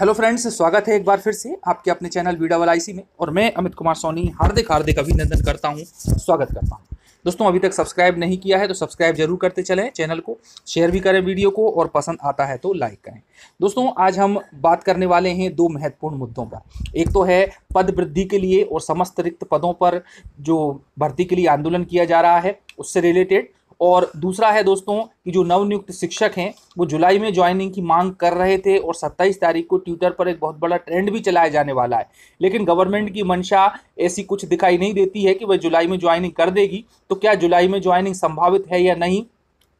hello friends स्वागत है एक बार फिर से आपके अपने चैनल वीडा वाला आईसी में और मैं अमित कुमार सोनी हार्दिक हार्दिक अभिनंदन करता हूं स्वागत करता हूं दोस्तों अभी तक सब्सक्राइब नहीं किया है तो सब्सक्राइब जरूर करते चलें चैनल को शेयर भी करें वीडियो को और पसंद आता है तो लाइक करें दोस्तों आज हम बात करने वाले हैं दो महत्वपूर्ण मुद्दों पर एक तो है पद वृद्धि के लिए और समस्त रिक्त पदों पर जो भर्ती के लिए आंदोलन किया जा रहा है उससे रिलेटेड और दूसरा है दोस्तों कि जो नवनियुक्त शिक्षक हैं वो जुलाई में ज्वाइनिंग की मांग कर रहे थे और 27 तारीख को ट्विटर पर एक बहुत बड़ा ट्रेंड भी चलाया जाने वाला है लेकिन गवर्नमेंट की मंशा ऐसी कुछ दिखाई नहीं देती है कि वह जुलाई में ज्वाइनिंग कर देगी तो क्या जुलाई में ज्वाइनिंग संभावित है या नहीं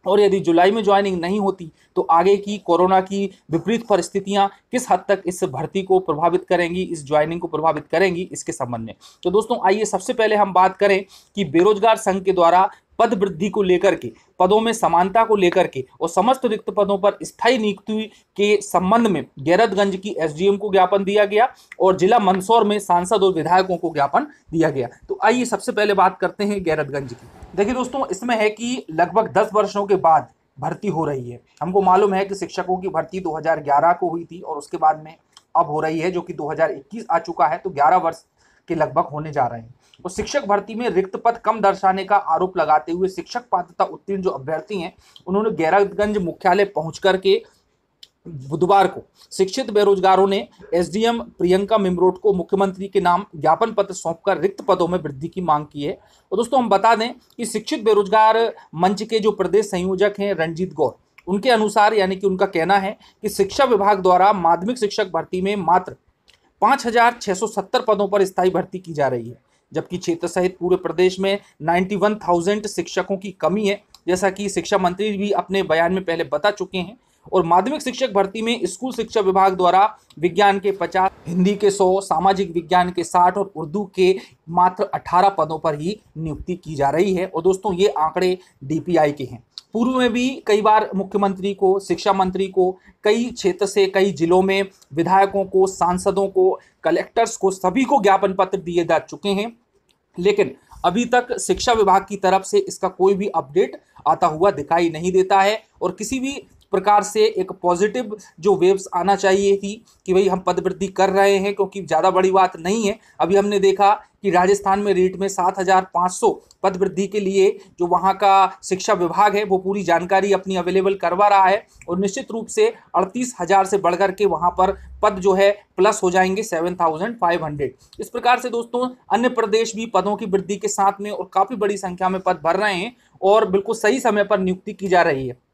और यदि जुलाई में ज्वाइनिंग नहीं होती तो आगे की कोरोना की विपरीत परिस्थितियां किस हद तक इस भर्ती को प्रभावित करेंगी इस ज्वाइनिंग को प्रभावित करेंगी इसके संबंध में तो दोस्तों आइए सबसे पहले हम बात करें कि बेरोजगार संघ के द्वारा पद वृद्धि को लेकर के पदों में समानता को लेकर के और समस्त रिक्त पदों पर स्थायी नियुक्ति के संबंध में गैरतगंज की एसडीएम को ज्ञापन दिया गया और जिला मंदसौर में सांसद और विधायकों को ज्ञापन दिया गया तो आइए सबसे पहले बात करते हैं गैरतगंज की देखिए दोस्तों इसमें है कि लगभग दस वर्षों के बाद भर्ती हो रही है हमको मालूम है कि शिक्षकों की भर्ती 2011 को हुई थी और उसके बाद में अब हो रही है जो कि 2021 आ चुका है तो 11 वर्ष के लगभग होने जा रहे हैं और तो शिक्षक भर्ती में रिक्त पद कम दर्शाने का आरोप लगाते हुए शिक्षक पात्रता उत्तीर्ण जो अभ्यर्थी हैं उन्होंने गैरागंज मुख्यालय पहुँच के बुधवार को शिक्षित बेरोजगारों ने एसडीएम प्रियंका मिमरोट को मुख्यमंत्री के नाम ज्ञापन पत्र सौंपकर रिक्त पदों में वृद्धि की मांग की है और तो दोस्तों हम बता दें कि शिक्षित बेरोजगार मंच के जो प्रदेश संयोजक हैं रणजीत गौर उनके अनुसार यानी कि उनका कहना है कि शिक्षा विभाग द्वारा माध्यमिक शिक्षक भर्ती में मात्र पाँच पदों पर स्थायी भर्ती की जा रही है जबकि क्षेत्र सहित पूरे प्रदेश में 91,000 शिक्षकों की कमी है जैसा कि शिक्षा मंत्री भी अपने बयान में पहले बता चुके हैं और माध्यमिक शिक्षक भर्ती में स्कूल शिक्षा विभाग द्वारा विज्ञान के पचास हिंदी के सौ सामाजिक विज्ञान के साठ और उर्दू के मात्र अठारह पदों पर ही नियुक्ति की जा रही है और दोस्तों ये आंकड़े डी के हैं पूर्व में भी कई बार मुख्यमंत्री को शिक्षा मंत्री को कई क्षेत्र से कई जिलों में विधायकों को सांसदों को कलेक्टर्स को सभी को ज्ञापन पत्र दिए जा चुके हैं लेकिन अभी तक शिक्षा विभाग की तरफ से इसका कोई भी अपडेट आता हुआ दिखाई नहीं देता है और किसी भी प्रकार से एक पॉजिटिव जो वेव्स आना चाहिए थी कि भाई हम पदवृद्धि कर रहे हैं क्योंकि ज़्यादा बड़ी बात नहीं है अभी हमने देखा कि राजस्थान में रेट में सात हज़ार पाँच सौ पद वृद्धि के लिए जो वहाँ का शिक्षा विभाग है वो पूरी जानकारी अपनी अवेलेबल करवा रहा है और निश्चित रूप से अड़तीस हज़ार से बढ़कर के वहाँ पर पद जो है प्लस हो जाएंगे सेवन थाउजेंड फाइव हंड्रेड इस प्रकार से दोस्तों अन्य प्रदेश भी पदों की वृद्धि के साथ में और काफ़ी बड़ी संख्या में पद भर रहे हैं और बिल्कुल सही समय पर नियुक्ति की जा रही है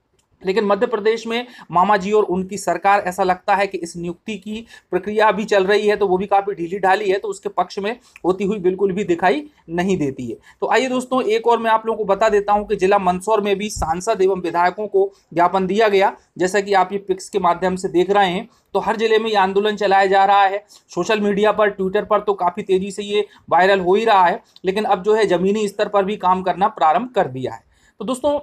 लेकिन मध्य प्रदेश में मामा जी और उनकी सरकार ऐसा लगता है कि इस नियुक्ति की प्रक्रिया भी चल रही है तो वो भी काफ़ी ढीली ढाली है तो उसके पक्ष में होती हुई बिल्कुल भी दिखाई नहीं देती है तो आइए दोस्तों एक और मैं आप लोगों को बता देता हूँ कि जिला मंदसौर में भी सांसद एवं विधायकों को ज्ञापन दिया गया जैसा कि आप ये पिक्स के माध्यम से देख रहे हैं तो हर जिले में ये आंदोलन चलाया जा रहा है सोशल मीडिया पर ट्विटर पर तो काफ़ी तेज़ी से ये वायरल हो ही रहा है लेकिन अब जो है ज़मीनी स्तर पर भी काम करना प्रारंभ कर दिया है तो दोस्तों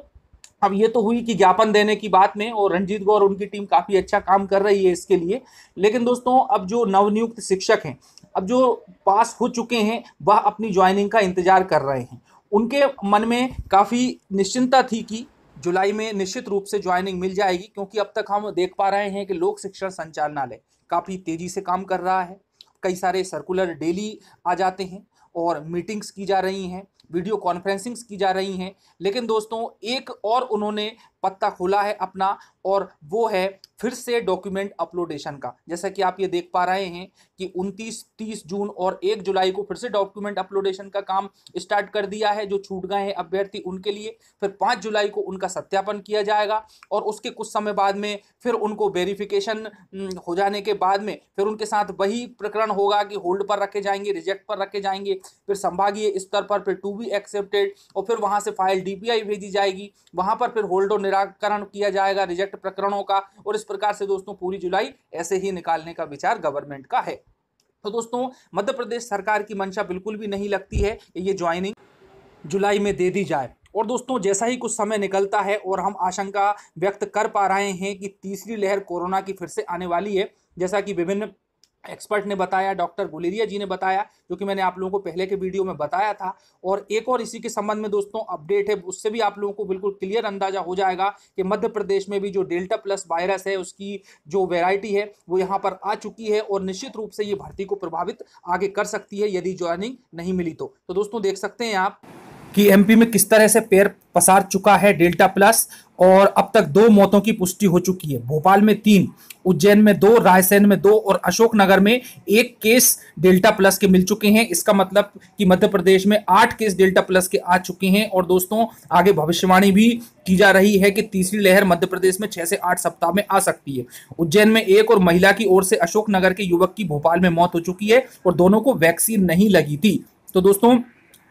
अब ये तो हुई कि ज्ञापन देने की बात में और रंजीत गौर उनकी टीम काफ़ी अच्छा काम कर रही है इसके लिए लेकिन दोस्तों अब जो नवनियुक्त शिक्षक हैं अब जो पास हो चुके हैं वह अपनी ज्वाइनिंग का इंतज़ार कर रहे हैं उनके मन में काफ़ी निश्चिंता थी कि जुलाई में निश्चित रूप से ज्वाइनिंग मिल जाएगी क्योंकि अब तक हम देख पा रहे हैं कि लोक शिक्षण संचालनालय काफ़ी तेज़ी से काम कर रहा है कई सारे सर्कुलर डेली आ जाते हैं और मीटिंग्स की जा रही हैं वीडियो कॉन्फ्रेंसिंग की जा रही हैं लेकिन दोस्तों एक और उन्होंने पत्ता खोला है अपना और वो है फिर से डॉक्यूमेंट अपलोडेशन का जैसा कि आप ये देख पा रहे हैं कि 29, 30 जून और 1 जुलाई को फिर से डॉक्यूमेंट अपलोडेशन का काम स्टार्ट कर दिया है जो छूट गए हैं अभ्यर्थी उनके लिए फिर 5 जुलाई को उनका सत्यापन किया जाएगा और उसके कुछ समय बाद में फिर उनको वेरिफिकेशन हो जाने के बाद में फिर उनके साथ वही प्रकरण होगा कि होल्ड पर रखे जाएंगे रिजेक्ट पर रखे जाएंगे फिर संभागीय स्तर पर फिर टू बी एक्सेप्टेड और फिर वहाँ से फाइल डी भेजी जाएगी वहाँ पर फिर होल्ड और निराकरण किया जाएगा रिजेक्ट प्रकरणों का और इस प्रकार से दोस्तों पूरी जुलाई ऐसे ही निकालने का विचार गवर्नमेंट का है तो दोस्तों मध्य प्रदेश सरकार की मंशा बिल्कुल भी नहीं लगती है ये ज्वाइनिंग जुलाई में दे दी जाए और दोस्तों जैसा ही कुछ समय निकलता है और हम आशंका व्यक्त कर पा रहे हैं कि तीसरी लहर कोरोना की फिर से आने वाली है जैसा कि विभिन्न एक्सपर्ट ने बताया डॉक्टर गुलेरिया जी ने बताया जो कि मैंने आप लोगों को पहले के वीडियो में बताया था और एक और इसी के संबंध में दोस्तों अपडेट है उससे भी आप लोगों को बिल्कुल क्लियर अंदाजा हो जाएगा कि मध्य प्रदेश में भी जो डेल्टा प्लस वायरस है उसकी जो वेराइटी है वो यहाँ पर आ चुकी है और निश्चित रूप से ये भर्ती को प्रभावित आगे कर सकती है यदि ज्वाइनिंग नहीं मिली तो, तो दोस्तों देख सकते हैं आप कि एमपी में किस तरह से पैर पसार चुका है डेल्टा प्लस और अब तक दो मौतों की पुष्टि हो चुकी है भोपाल में तीन उज्जैन में दो रायसेन में दो और अशोकनगर में एक केस डेल्टा प्लस के मिल चुके हैं इसका मतलब कि मध्य प्रदेश में आठ केस डेल्टा प्लस के आ चुके हैं और दोस्तों आगे भविष्यवाणी भी की जा रही है कि तीसरी लहर मध्य प्रदेश में छह से आठ सप्ताह में आ सकती है उज्जैन में एक और महिला की ओर से अशोकनगर के युवक की भोपाल में मौत हो चुकी है और दोनों को वैक्सीन नहीं लगी थी तो दोस्तों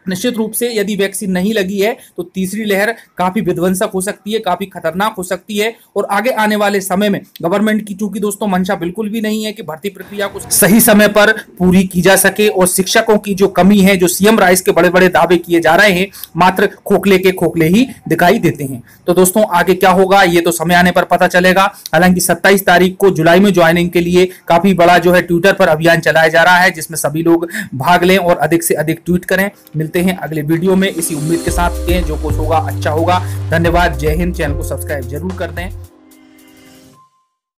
निश्चित रूप से यदि वैक्सीन नहीं लगी है तो तीसरी लहर काफी विध्वंसक हो सकती है काफी खतरनाक हो सकती है और आगे आने वाले समय में गवर्नमेंट की चूंकि दोस्तों मंशा बिल्कुल भी नहीं है कि भर्ती प्रक्रिया को सही समय पर पूरी की जा सके और शिक्षकों की जो कमी है जो सीएम राइस के बड़े बड़े दावे किए जा रहे हैं मात्र खोखले के खोखले ही दिखाई देते हैं तो दोस्तों आगे क्या होगा ये तो समय आने पर पता चलेगा हालांकि सत्ताईस तारीख को जुलाई में ज्वाइनिंग के लिए काफी बड़ा जो है ट्विटर पर अभियान चलाया जा रहा है जिसमें सभी लोग भाग लें और अधिक से अधिक ट्वीट करें मिलते हैं अगले वीडियो में इसी उम्मीद के साथ जो कुछ होगा अच्छा होगा धन्यवाद जय हिंद चैनल को सब्सक्राइब जरूर कर दें